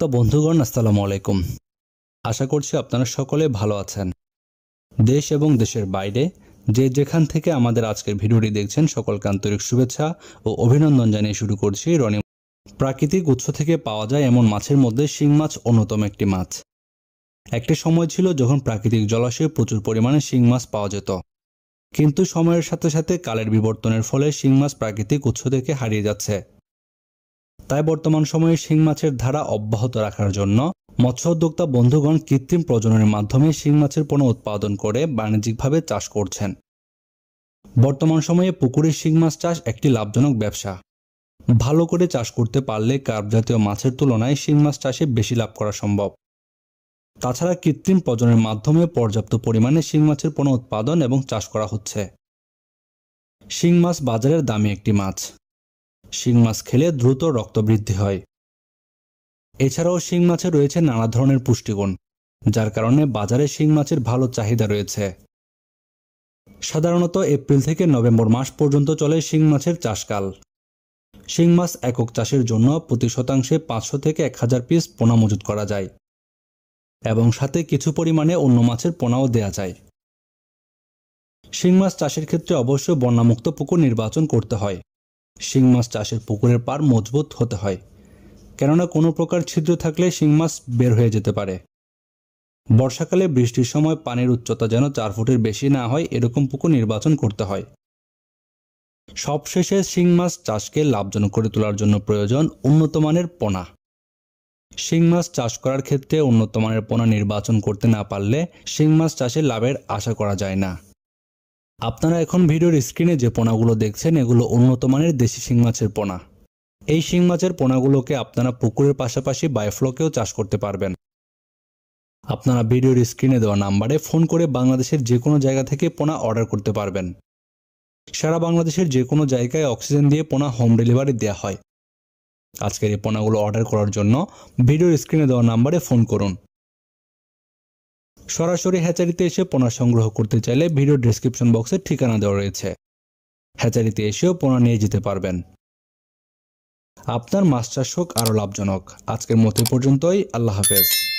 তো বন্ধুগণ আসসালামু আলাইকুম আশা করছি আপনারা সকলে ভালো আছেন দেশ এবং দেশের বাইরে যে যেখান থেকে আমাদের আজকের ভিডিওটি দেখছেন সকলকে আন্তরিক শুভেচ্ছা ও অভিনন্দন জানিয়ে শুরু করছি রনি প্রাকৃতিক উৎস থেকে পাওয়া যায় এমন মাছের মধ্যে শিং মাছ অন্যতম একটি মাছ একটি সময় ছিল যখন প্রাকৃতিক জলাশয়ে প্রচুর পরিমাণে শিং মাছ পাওয়া যেত কিন্তু সময়ের সাথে সাথে কালের বিবর্তনের ফলে শিং মাছ প্রাকৃতিক উৎস থেকে হারিয়ে যাচ্ছে তাই বর্তমান সময়ে শিং মাছের ধারা অব্যাহত রাখার জন্য মৎস্য উদ্যোক্তা বন্ধুগণ কৃত্রিম প্রজননের মাধ্যমে শিং মাছের পণ্য উৎপাদন করে বাণিজ্যিকভাবে চাষ করছেন বর্তমান সময়ে পুকুরে শিং মাছ চাষ একটি লাভজনক ব্যবসা ভালো করে চাষ করতে পারলে কার্প জাতীয় মাছের তুলনায় শিং মাছ চাষে বেশি লাভ করা সম্ভব তাছাড়া কৃত্রিম প্রজনের মাধ্যমে পর্যাপ্ত পরিমাণে শিং মাছের পণ্য উৎপাদন এবং চাষ করা হচ্ছে শিং মাছ বাজারের দামি একটি মাছ শিং মাছ খেলে দ্রুত রক্ত বৃদ্ধি হয় এছাড়াও শিং মাছে রয়েছে নানা ধরনের পুষ্টিগুণ যার কারণে বাজারে শিং মাছের ভালো চাহিদা রয়েছে সাধারণত এপ্রিল থেকে নভেম্বর মাস পর্যন্ত চলে শিং মাছের চাষকাল শিং মাছ একক চাষের জন্য প্রতি শতাংশে পাঁচশো থেকে এক হাজার পিস পোনা মজুত করা যায় এবং সাথে কিছু পরিমাণে অন্য মাছের পোনাও দেয়া যায় শিং মাছ চাষের ক্ষেত্রে অবশ্য বন্যামুক্ত পুকুর নির্বাচন করতে হয় শিং মাছ চাষের পুকুরের পার মজবুত হতে হয় কেননা কোনো প্রকার ছিদ্র থাকলে শিং মাছ বের হয়ে যেতে পারে বর্ষাকালে বৃষ্টির সময় পানির উচ্চতা যেন চার ফুটের বেশি না হয় এরকম পুকুর নির্বাচন করতে হয় সবশেষে শিং মাছ চাষকে লাভজনক করে তোলার জন্য প্রয়োজন উন্নত মানের পোনা শিং মাছ চাষ করার ক্ষেত্রে উন্নত মানের পোনা নির্বাচন করতে না পারলে শিং মাছ চাষে লাভের আশা করা যায় না আপনারা এখন ভিডিওর স্ক্রিনে যে পোনাগুলো দেখছেন এগুলো উন্নত মানের দেশি শিং মাছের পোনা এই শিং মাছের পোনাগুলোকে আপনারা পুকুরের পাশাপাশি বায়োফ্লোকেও চাষ করতে পারবেন আপনারা ভিডিওর স্ক্রিনে দেওয়া নাম্বারে ফোন করে বাংলাদেশের যে কোনো জায়গা থেকে পোনা অর্ডার করতে পারবেন সারা বাংলাদেশের যে কোনো জায়গায় অক্সিজেন দিয়ে পোনা হোম ডেলিভারি দেওয়া হয় আজকের এই পোনাগুলো অর্ডার করার জন্য ভিডিওর স্ক্রিনে দেওয়া নাম্বারে ফোন করুন সরাসরি হ্যাচারিতে এসে পোনা সংগ্রহ করতে চাইলে ভিডিও ডিসক্রিপশন বক্সে ঠিকানা দেওয়া রয়েছে হ্যাচারিতে এসেও পোনা নিয়ে যেতে পারবেন আপনার মাছ চাষ হোক আরও লাভজনক আজকের মতো পর্যন্তই আল্লাহ হাফেজ